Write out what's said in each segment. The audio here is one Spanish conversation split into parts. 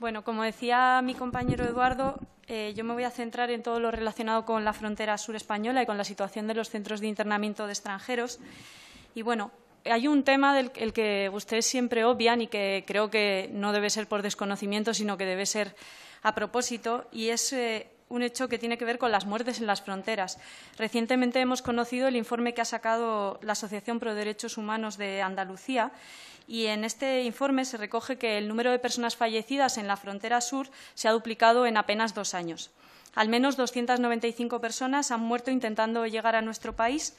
Bueno, como decía mi compañero Eduardo, eh, yo me voy a centrar en todo lo relacionado con la frontera sur española y con la situación de los centros de internamiento de extranjeros. Y bueno, hay un tema del que ustedes siempre obvian y que creo que no debe ser por desconocimiento, sino que debe ser a propósito, y es eh, un hecho que tiene que ver con las muertes en las fronteras. Recientemente hemos conocido el informe que ha sacado la Asociación Pro Derechos Humanos de Andalucía y en este informe se recoge que el número de personas fallecidas en la frontera sur se ha duplicado en apenas dos años. Al menos 295 personas han muerto intentando llegar a nuestro país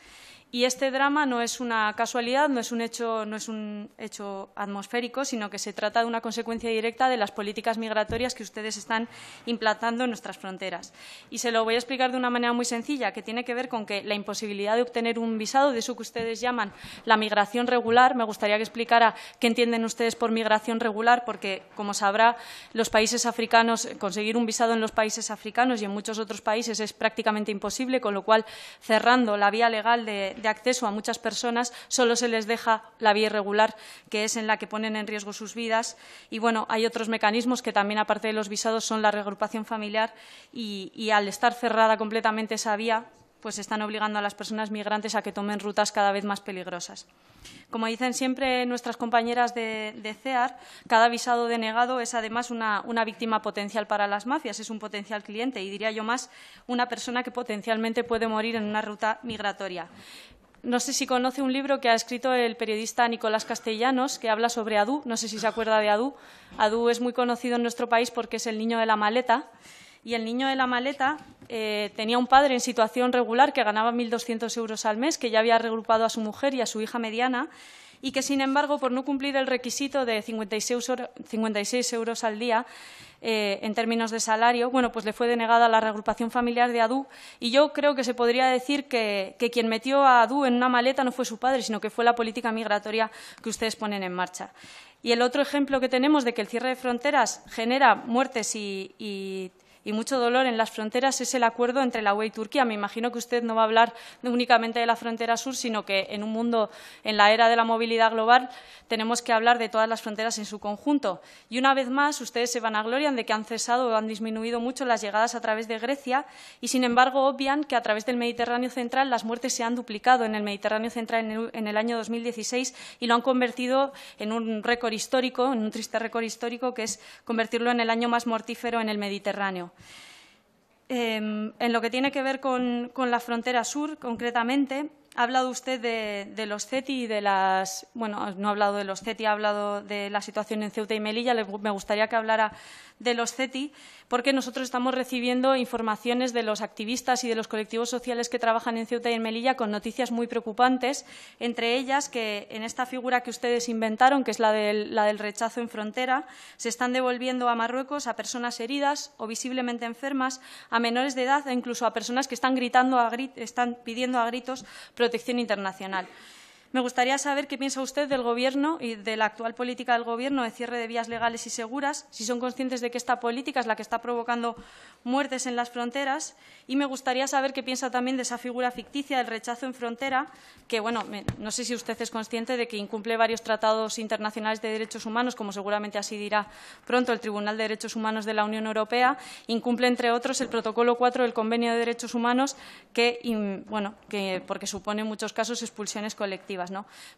y este drama no es una casualidad, no es un hecho, atmosférico, sino que se trata de una consecuencia directa de las políticas migratorias que ustedes están implantando en nuestras fronteras. Y se lo voy a explicar de una manera muy sencilla, que tiene que ver con que la imposibilidad de obtener un visado, de eso que ustedes llaman la migración regular, me gustaría que explicara qué entienden ustedes por migración regular, porque, como sabrá, los países africanos, conseguir un visado en los países africanos y en muchos otros países es prácticamente imposible, con lo cual, cerrando la vía legal de de acceso a muchas personas, solo se les deja la vía irregular, que es en la que ponen en riesgo sus vidas. Y bueno, hay otros mecanismos que también, aparte de los visados, son la reagrupación familiar y, y al estar cerrada completamente esa vía, pues están obligando a las personas migrantes a que tomen rutas cada vez más peligrosas. Como dicen siempre nuestras compañeras de, CEAR, cada visado denegado es además una, una, víctima potencial para las mafias, es un potencial cliente y diría yo más una persona que potencialmente puede morir en una ruta migratoria. No sé si conoce un libro que ha escrito el periodista Nicolás Castellanos, que habla sobre Adu. No sé si se acuerda de Adu. Adu es muy conocido en nuestro país porque es el niño de la maleta. Y el niño de la maleta eh, tenía un padre en situación regular que ganaba 1.200 euros al mes, que ya había regrupado a su mujer y a su hija mediana, y que, sin embargo, por no cumplir el requisito de 56, 56 euros al día eh, en términos de salario, bueno, pues le fue denegada la reagrupación familiar de ADU. Y yo creo que se podría decir que, quien metió a ADU en una maleta no fue su padre, sino que fue la política migratoria que ustedes ponen en marcha. Y el otro ejemplo que tenemos de que el cierre de fronteras genera muertes y y mucho dolor en las fronteras es el acuerdo entre la UE y Turquía. Me imagino que usted no va a hablar únicamente de la frontera sur, sino que en un mundo, en la era de la movilidad global, tenemos que hablar de todas las fronteras en su conjunto. Y una vez más, ustedes se van a gloriar de que han cesado o han disminuido mucho las llegadas a través de Grecia y, sin embargo, obvian que a través del Mediterráneo central las muertes se han duplicado en el Mediterráneo central en el año 2016 y lo han convertido en un récord histórico, en un triste récord histórico que es convertirlo en el año más mortífero en el Mediterráneo. Em, en lo que tiene que ver con, con la frontera sur, concretamente, ha hablado usted de, los CETI y de las. Bueno, no ha hablado de los CETI, ha hablado de la situación en Ceuta y Melilla. me gustaría que hablara de los CETI, porque nosotros estamos recibiendo informaciones de los activistas y de los colectivos sociales que trabajan en Ceuta y en Melilla con noticias muy preocupantes, entre ellas que en esta figura que ustedes inventaron, que es la del, la del rechazo en frontera, se están devolviendo a Marruecos a personas heridas o visiblemente enfermas, a menores de edad e incluso a personas que están, gritando están pidiendo a gritos protección internacional. Me gustaría saber qué piensa usted del Gobierno y de la actual política del Gobierno de cierre de vías legales y seguras, si son conscientes de que esta política es la que está provocando muertes en las fronteras. Y me gustaría saber qué piensa también de esa figura ficticia del rechazo en frontera, que, bueno, no sé si usted es consciente de que incumple varios tratados internacionales de derechos humanos, como seguramente así dirá pronto el Tribunal de Derechos Humanos de la Unión Europea, incumple, entre otros, el protocolo 4 del Convenio de Derechos Humanos, que, bueno, que porque supone en muchos casos expulsiones colectivas.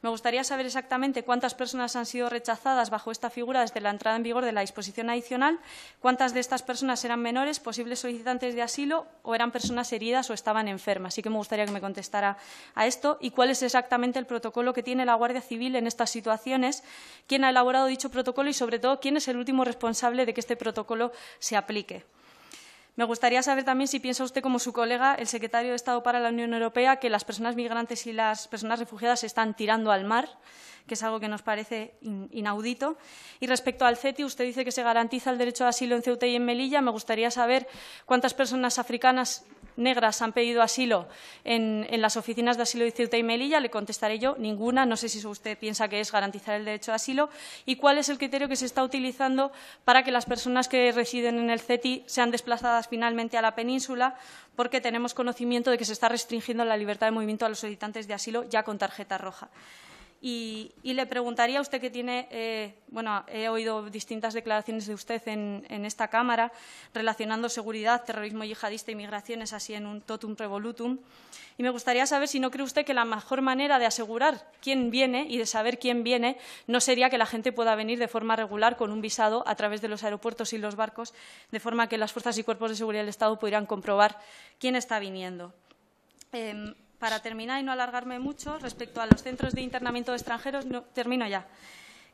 Me gustaría saber exactamente cuántas personas han sido rechazadas bajo esta figura desde la entrada en vigor de la disposición adicional, cuántas de estas personas eran menores, posibles solicitantes de asilo o eran personas heridas o estaban enfermas. Así que me gustaría que me contestara a esto y cuál es exactamente el protocolo que tiene la Guardia Civil en estas situaciones, quién ha elaborado dicho protocolo y, sobre todo, quién es el último responsable de que este protocolo se aplique. Me gustaría saber también si piensa usted, como su colega, el secretario de Estado para la Unión Europea, que las personas migrantes y las personas refugiadas se están tirando al mar que es algo que nos parece inaudito. Y respecto al CETI, usted dice que se garantiza el derecho de asilo en Ceuta y en Melilla. Me gustaría saber cuántas personas africanas negras han pedido asilo en, las oficinas de asilo de Ceuta y Melilla? Le contestaré yo, ninguna. No sé si usted piensa que es garantizar el derecho de asilo. ¿Y cuál es el criterio que se está utilizando para que las personas que residen en el CETI sean desplazadas finalmente a la península? Porque tenemos conocimiento de que se está restringiendo la libertad de movimiento a los solicitantes de asilo ya con tarjeta roja. Y, le preguntaría a usted que tiene, eh, bueno, he oído distintas declaraciones de usted en, esta Cámara relacionando seguridad, terrorismo yihadista y migraciones así en un totum revolutum. Y me gustaría saber si no cree usted que la mejor manera de asegurar quién viene y de saber quién viene no sería que la gente pueda venir de forma regular con un visado a través de los aeropuertos y los barcos, de forma que las fuerzas y cuerpos de seguridad del Estado pudieran comprobar quién está viniendo. Em, para terminar y no alargarme mucho, respecto a los centros de internamiento de extranjeros, no, termino ya.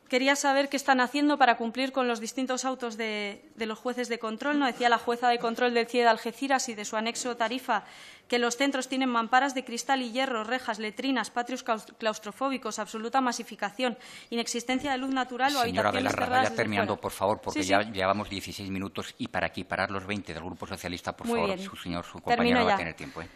Quería saber qué están haciendo para cumplir con los distintos autos de, los jueces de control. No decía la jueza de control del CIE de Algeciras y de su anexo Tarifa que los centros tienen mamparas de cristal y hierro, rejas, letrinas, patrios claustrofóbicos, absoluta masificación, inexistencia de luz natural o Señora habitaciones cerradas. ya terminando, por favor, porque ya llevamos 16 minutos y para parar los 20 del Grupo Socialista, por favor, su señor, compañero va a tener tiempo. ¿eh?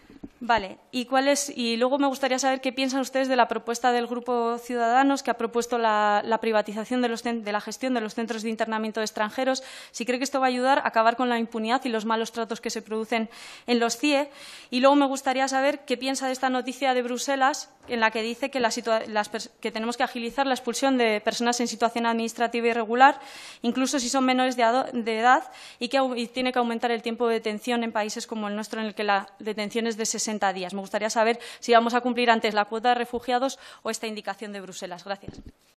Vale, y y luego me gustaría saber qué piensan ustedes de la propuesta del grupo Ciudadanos que ha propuesto la, privatización de, de la gestión de los centros de internamiento de extranjeros, si cree que esto va a ayudar a acabar con la impunidad y los malos tratos que se producen en los CIE. Y luego me gustaría saber qué piensa de esta noticia de Bruselas en la que dice que, tenemos que agilizar la expulsión de personas en situación administrativa irregular, incluso si son menores de, edad, y que tiene que aumentar el tiempo de detención en países como el nuestro, en el que la detención es de 60 días. Me gustaría saber si vamos a cumplir antes la cuota de refugiados o esta indicación de Bruselas. Gracias.